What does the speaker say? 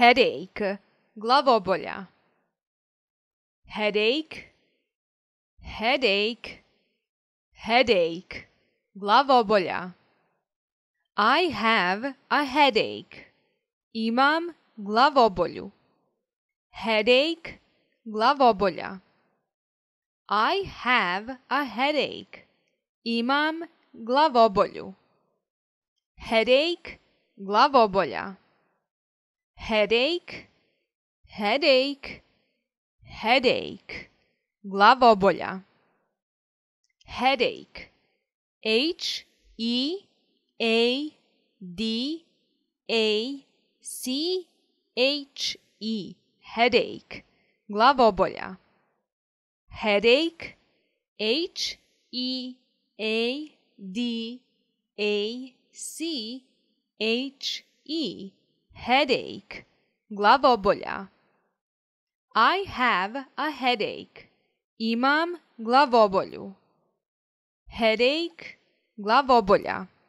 headache, glavobolja. Headache, headache, headache, glavobolja. I have a headache. Imam glavobolju. Headache, glavobolja. I have a headache. Imam glavobolju. Headache, glavobolja headache, headache, headache. Glavobolja. Headache. H E A D A C H E. Headache. Glavobolja. Headache. H E A D A C H E. headache, glavobolja. I have a headache. Imam glavobolju. Headache, glavobolja.